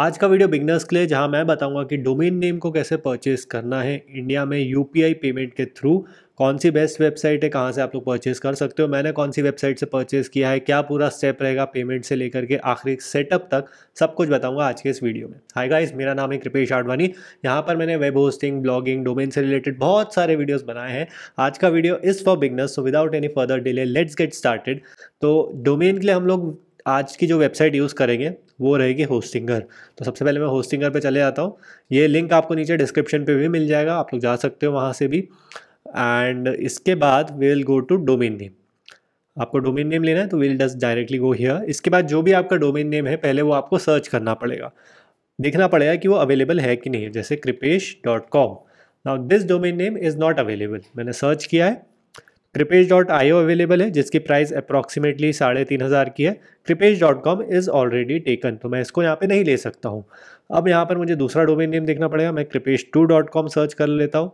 आज का video beginners के लिए जहां मैं बताऊंगा कि डोमेन नेम को कैसे परचेस करना है इंडिया में यू पेमेंट के थ्रू कौन सी बेस्ट वेबसाइट है कहां से आप लोग परचेस कर सकते हो मैंने कौन सी वेबसाइट से परचेस किया है क्या पूरा स्टेप रहेगा पेमेंट से लेकर के आखिरी सेटअप तक सब कुछ बताऊंगा आज के इस वीडियो में हाय गाइस मेरा नाम है कृपेश आडवाणी यहाँ पर मैंने वेब होस्टिंग ब्लॉगिंग डोमेन से रिलेटेड बहुत सारे वीडियोज़ बनाए हैं आज का video is for beginners so without any further delay let's get started तो डोमेन के लिए हम लोग आज की जो वेबसाइट यूज़ करेंगे वो रहेगी होस्टिंगर तो सबसे पहले मैं होस्टिंगर पे चले जाता हूँ ये लिंक आपको नीचे डिस्क्रिप्शन पे भी मिल जाएगा आप लोग जा सकते हो वहाँ से भी एंड इसके बाद we will go to domain name आपको डोमेन नेम लेना है तो will just directly go here इसके बाद जो भी आपका डोमेन नेम है पहले वो आपको सर्च करना पड़ेगा देखना पड़ेगा कि वो अवेलेबल है कि नहीं जैसे Kripesh dot com now this domain name is not available मैंने सर्च किया है Kripesh dot I O available है जिसकी प्राइस अप्रॉक्सीमेटली साढ़े तीन हज़ार की है Kripesh dot com is already taken तो मैं इसको यहाँ पे नहीं ले सकता हूँ अब यहाँ पर मुझे दूसरा डोमेन नेम देखना पड़ेगा मैं Kripesh two dot com search कर लेता हूँ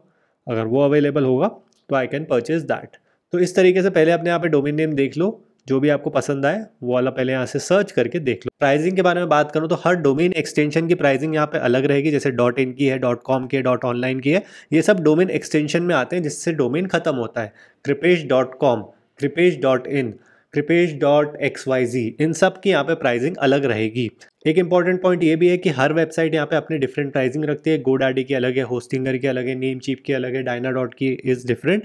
अगर वो अवेलेबल होगा तो आई कैन परचेज दैट तो इस तरीके से पहले अपने यहाँ पे डोमेन नेम देख लो जो भी आपको पसंद आए वो वाला पहले यहाँ से सर्च करके देख लो प्राइसिंग के बारे में बात करूँ तो हर डोमेन एक्सटेंशन की प्राइसिंग यहाँ पे अलग रहेगी जैसे डॉट इन की है डॉट कॉम की है डॉट ऑनलाइन की है ये सब डोमेन एक्सटेंशन में आते हैं जिससे डोमेन खत्म होता है Kripesh dot com Kripesh dot in Kripesh dot X Y Z इन सब की यहाँ पे प्राइसिंग अलग रहेगी एक इंपॉर्टेंट पॉइंट ये भी है कि हर वेबसाइट यहाँ पे अपनी डिफरेंट प्राइसिंग रखती है गोडाडी की अलग है होस्टिंगर की अलग है नेम चीप की अलग है डायना डॉट की इज़ डिफरेंट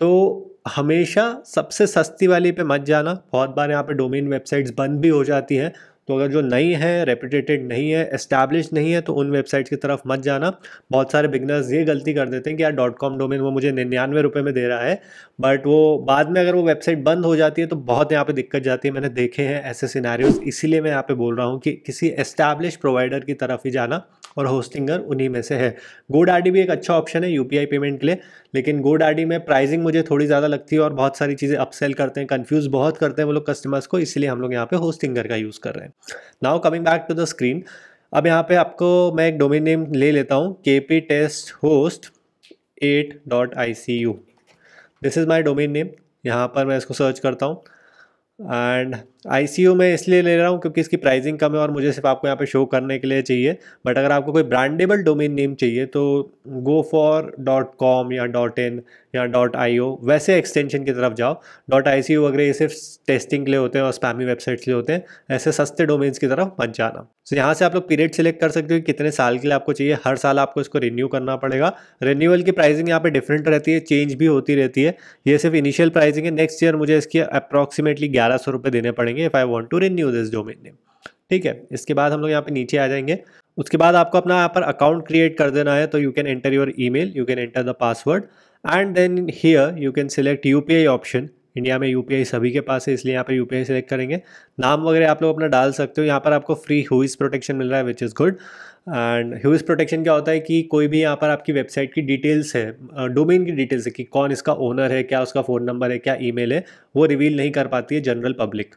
तो हमेशा सबसे सस्ती वाली पे मत जाना बहुत बार यहाँ पे डोमेन वेबसाइट्स बंद भी हो जाती हैं तो अगर जो नई है रेपुटेटेड नहीं है इस्टेब्लिश नहीं है तो उन वेबसाइट्स की तरफ मत जाना बहुत सारे बिगनर्स ये गलती कर देते हैं कि यार डॉट कॉम डोमेन वो मुझे निन्यानवे रुपये में दे रहा है बट वो बाद में अगर वो वेबसाइट बंद हो जाती है तो बहुत यहाँ पे दिक्कत जाती है मैंने देखे हैं ऐसे सिनारियोज इसीलिए मैं यहाँ पे बोल रहा हूँ कि किसी एस्टैब्लिश प्रोवाइडर की तरफ ही जाना और होस्टिंगर उन्हीं में से है गोड भी एक अच्छा ऑप्शन है यू पेमेंट के लिए लेकिन गोड में प्राइसिंग मुझे थोड़ी ज़्यादा लगती है और बहुत सारी चीज़ें अपसेल करते हैं कन्फ्यूज़ बहुत करते हैं वो लोग कस्टमर्स को इसलिए हम लोग यहाँ पे होस्टिंगर का यूज़ कर रहे हैं now coming back to the screen अब यहाँ पे आपको मैं एक डोमेन नेम ले लेता हूँ K P test host at dot I C U this is my domain name यहाँ पर मैं इसको सर्च करता हूँ एंड आई मैं इसलिए ले रहा हूँ क्योंकि इसकी प्राइसिंग कम है और मुझे सिर्फ आपको यहाँ पे शो करने के लिए चाहिए बट अगर आपको कोई ब्रांडेबल डोमेन नेम चाहिए तो गो फॉर डॉट कॉम या डॉट इन या डॉट आई ओ वैसे एक्सटेंशन की तरफ जाओ डॉट आई सी ओ वगैरह ये सिर्फ टेस्टिंग के लिए होते हैं और स्पैमी वेबसाइट्स के लिए होते हैं ऐसे सस्ते डोमेन्स की तरफ मत जाना सो so, यहाँ से आप लोग पीरियड सेलेक्ट कर सकते हो कि कितने साल के लिए आपको चाहिए हर साल आपको इसको रिन्यू करना पड़ेगा रिन्यूअल की प्राइसिंग यहाँ पे डिफरेंट रहती है चेंज भी होती रहती है ये सिर्फ इनिशियल प्राइसिंग है नेक्स्ट ईयर मुझे इसकी अप्रॉक्सीमेटली ग्यारह सौ देने पड़ेंगे करेंगे if I want to renew this domain name ठीक है इसके बाद हम लोग यहाँ पे नीचे आ जाएंगे उसके बाद आपको अपना यहाँ पर अकाउंट क्रिएट कर देना है तो you can enter your email you can enter the password and then here you can select UPI option India में यूपीआई सभी के पास है इसलिए यहाँ पे यूपीआई सेलेक्ट करेंगे नाम वगैरह आप लोग अपना डाल सकते हो यहाँ पर आपको फ्री हुईज प्रोटेक्शन मिल रहा है which is good and huge protection क्या होता है कि कोई भी यहाँ पर आपकी वेबसाइट की डिटेल्स है डोमेन की डिटेल्स है कि कौन इसका ओनर है क्या उसका फ़ोन नंबर है क्या ईमेल है वो रिवील नहीं कर पाती है जनरल पब्लिक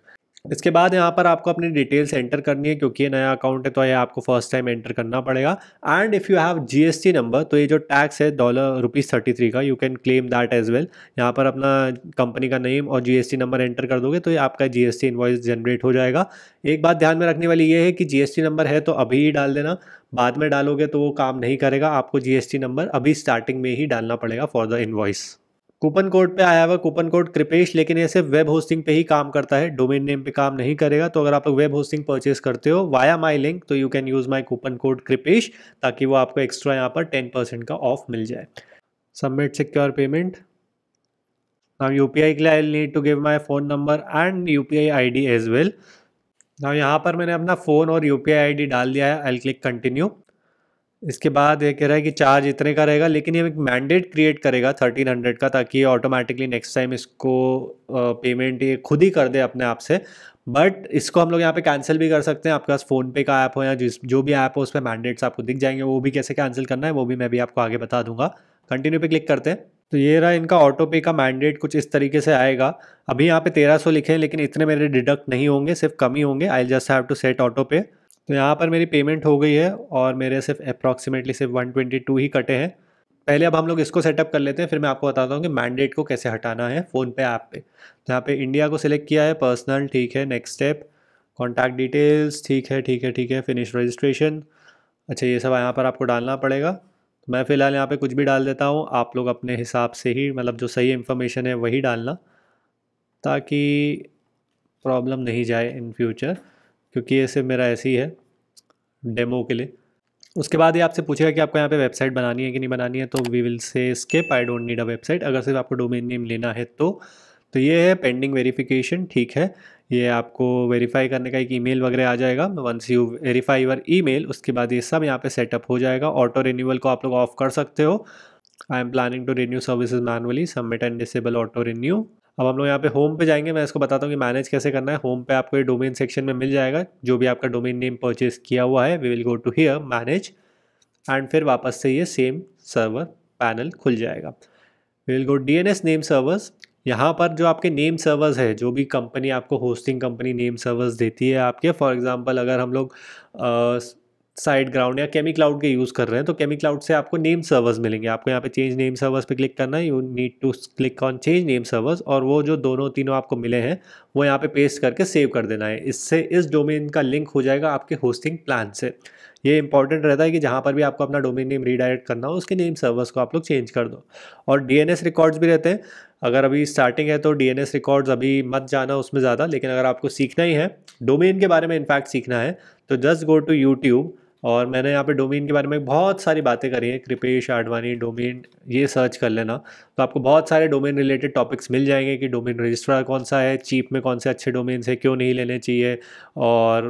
इसके बाद यहाँ पर आपको अपनी डिटेल्स एंटर करनी है क्योंकि ये नया अकाउंट है तो ये आपको फर्स्ट टाइम एंटर करना पड़ेगा and if you have GST number तो ये जो टैक्स है डॉलर रुपीज़ थर्टी थ्री का you can claim that as well यहाँ पर अपना कंपनी का नेम और जीएसटी नंबर एंटर कर दोगे तो ये आपका जीएसटी इन्वॉइस जनरेट हो जाएगा एक बात ध्यान में रखने वाली ये है कि जीएसटी नंबर है तो अभी ही डाल देना बाद में डालोगे तो वो काम नहीं करेगा आपको जीएसटी नंबर अभी स्टार्टिंग में ही डालना पड़ेगा for the invoice coupon code पे आया हुआ कूपन कोड कृपेश लेकिन ये सिर्फ वेब होस्टिंग पे ही काम करता है डोमेन नेम पे काम नहीं करेगा तो अगर आप वेब होस्टिंग परचेज करते हो वाया माई लिंक तो you can use my coupon code Kripesh ताकि वो आपको एक्स्ट्रा यहाँ पर टेन परसेंट का ऑफ मिल जाए submit secure payment now U P I के लिए I need to give my phone number and U P I I D as well ना यहाँ पर मैंने अपना फ़ोन और U P I I D डाल दिया है आई क्लिक कंटिन्यू इसके बाद ये कह रहा है कि चार्ज इतने का रहेगा लेकिन ये एक मैंडेट क्रिएट करेगा थर्टीन हंड्रेड का ताकि ये ऑटोमेटिकली नेक्स्ट टाइम इसको पेमेंट ये खुद ही कर दे अपने आप से बट इसको हम लोग यहाँ पे कैंसिल भी कर सकते हैं आपके पास फ़ोनपे का ऐप हो या जिस जो भी ऐप हो उस पर मैंडेट्स आपको दिख जाएंगे वो भी कैसे कैंसिल करना है वो भी मैं भी आपको आगे बता दूंगा कंटिन्यू पे क्लिक करते हैं तो ये रहा इनका ऑटो पे का मैंडेट कुछ इस तरीके से आएगा अभी यहाँ पे तेरह सौ लिखे हैं लेकिन इतने मेरे डिडक्ट नहीं होंगे सिर्फ कम ही होंगे I just have to set auto pay तो यहाँ पर मेरी पेमेंट हो गई है और मेरे सिर्फ अप्रॉक्सीमेटली सिर्फ टू ही कटे हैं पहले अब हम लोग इसको सेटअप कर लेते हैं फिर मैं आपको बताता हूँ कि मैंडेट को कैसे हटाना है फ़ोन पे ऐप पे तो यहाँ पे इंडिया को सिलेक्ट किया है पर्सनल ठीक है नेक्स्ट स्टेप कॉन्टैक्ट डिटेल्स ठीक है ठीक है ठीक है फिनिश रजिस्ट्रेशन अच्छा ये सब यहाँ पर आपको डालना पड़ेगा तो मैं फ़िलहाल यहाँ पर कुछ भी डाल देता हूँ आप लोग अपने हिसाब से ही मतलब जो सही इन्फॉर्मेशन है वही डालना ताकि प्रॉब्लम नहीं जाए इन फ्यूचर क्योंकि ये सिर्फ मेरा ऐसे ही है डेमो के लिए उसके बाद ये आपसे पूछेगा कि आपको यहाँ पे वेबसाइट बनानी है कि नहीं बनानी है तो we will say skip I don't need a website अगर सिर्फ आपको डोमेन नेम लेना है तो तो ये है पेंडिंग वेरिफिकेशन ठीक है ये आपको वेरीफाई करने का एक ईमेल वगैरह आ जाएगा once you verify your email उसके बाद ये सब यहाँ पे सेटअप हो जाएगा ऑटो रिन्यूअल को आप लोग ऑफ कर सकते हो I am planning to renew services manually submit and disable auto renew अब हम लोग यहाँ पे होम पे जाएंगे मैं इसको बताता हूँ कि मैनेज कैसे करना है होम पे आपको ये डोमेन सेक्शन में मिल जाएगा जो भी आपका डोमेन नेम परचेज किया हुआ है we will go to here manage and फिर वापस से ये सेम सर्वर पैनल खुल जाएगा we will go D N S name servers यहाँ पर जो आपके नेम सर्वर्स है जो भी कंपनी आपको होस्टिंग कंपनी नेम सर्वर्स देती है आपके फॉर एग्जाम्पल अगर हम लोग साइड ग्राउंड या केमी क्लाउड के यूज़ कर रहे हैं तो केमी क्लाउड से आपको नेम सर्वर्स मिलेंगे आपको यहाँ पे चेंज नेम सर्वर्स पे क्लिक करना है you need to click on change name servers और वो जो दोनों तीनों आपको मिले हैं वो यहाँ पे पेस्ट करके सेव कर देना है इससे इस डोमेन का लिंक हो जाएगा आपके होस्टिंग प्लान से ये इंपॉर्टेंट रहता है कि जहाँ पर भी आपको अपना डोमेन नेम रीडायरेक्ट करना हो उसके नेम सर्वर्स को आप लोग चेंज कर दो और डी रिकॉर्ड्स भी रहते हैं अगर अभी स्टार्टिंग है तो डी रिकॉर्ड्स अभी मत जाना उसमें ज़्यादा लेकिन अगर आपको सीखना ही है डोमेन के बारे में इनफैक्ट सीखना है तो जस्ट गो टू यूट्यूब और मैंने यहाँ पे डोमेन के बारे में बहुत सारी बातें करी हैं कृपेश आडवाणी डोमेन ये सर्च कर लेना तो आपको बहुत सारे डोमेन रिलेटेड टॉपिक्स मिल जाएंगे कि डोमेन रजिस्ट्रार कौन सा है चीप में कौन से अच्छे डोमेन है क्यों नहीं लेने चाहिए और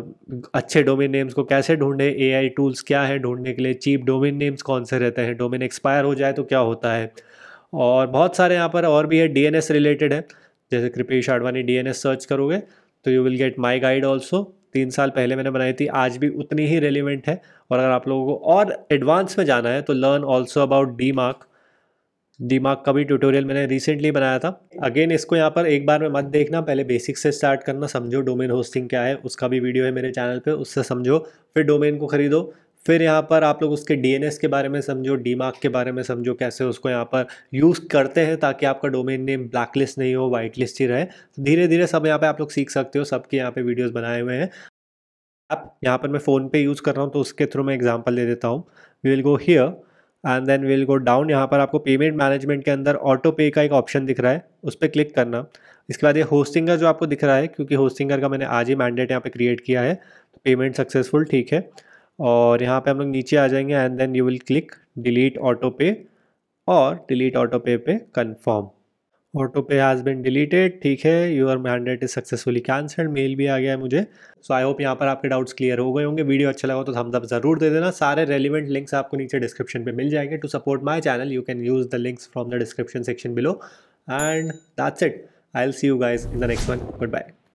अच्छे डोमेन नेम्स को कैसे ढूंढें ए टूल्स क्या है ढूंढने के लिए चीप डोमेन नेम्स कौन से रहते हैं डोमेन एक्सपायर हो जाए तो क्या होता है और बहुत सारे यहाँ पर और भी है डी रिलेटेड है जैसे कृपेश आडवाणी डी सर्च करोगे तो you will get my guide also तीन साल पहले मैंने बनाई थी आज भी उतनी ही रेलिवेंट है और अगर आप लोगों को और एडवांस में जाना है तो learn also about DMARC DMARC का भी ट्यूटोरियल मैंने रिसेंटली बनाया था अगेन इसको यहाँ पर एक बार में मत देखना पहले बेसिक से स्टार्ट करना समझो डोमेन होस्टिंग क्या है उसका भी वीडियो है मेरे चैनल पर उससे समझो फिर डोमेन को खरीदो फिर यहाँ पर आप लोग उसके डी के बारे में समझो डी के बारे में समझो कैसे उसको यहाँ पर यूज़ करते हैं ताकि आपका डोमेन नेम ब्लैक लिस्ट नहीं हो वाइट लिस्ट ही रहे तो धीरे धीरे सब यहाँ पे आप लोग सीख सकते हो सबके यहाँ पे वीडियोस बनाए हुए हैं आप यहाँ पर मैं फ़ोन पे यूज़ कर रहा हूँ तो उसके थ्रू मैं एग्जाम्पल दे देता हूँ we will go here and then will go down यहाँ पर आपको पेमेंट मैनेजमेंट के अंदर ऑटो पे का एक ऑप्शन दिख रहा है उस पर क्लिक करना इसके बाद ये होस्टिंगर जो आपको दिख रहा है क्योंकि होस्टिंगर का मैंने आज ही मैंडेट यहाँ पर क्रिएट किया है तो पेमेंट सक्सेसफुल ठीक है और यहाँ पे हम लोग नीचे आ जाएंगे and then you will click delete auto pay और डिलीट ऑटो पे पे confirm auto pay has been deleted ठीक है your mandate is successfully cancelled mail भी आ गया है मुझे सो आई होप यहाँ पर आपके डाउट्स क्लियर हो गए होंगे वीडियो अच्छा लगा तो थम्स अप जरूर दे देना सारे रेलिवेंट लिंक्स आपको नीचे डिस्क्रिप्शन पे मिल जाएंगे to support my channel you can use the links from the description section below and that's it I'll see you guys in the next one good bye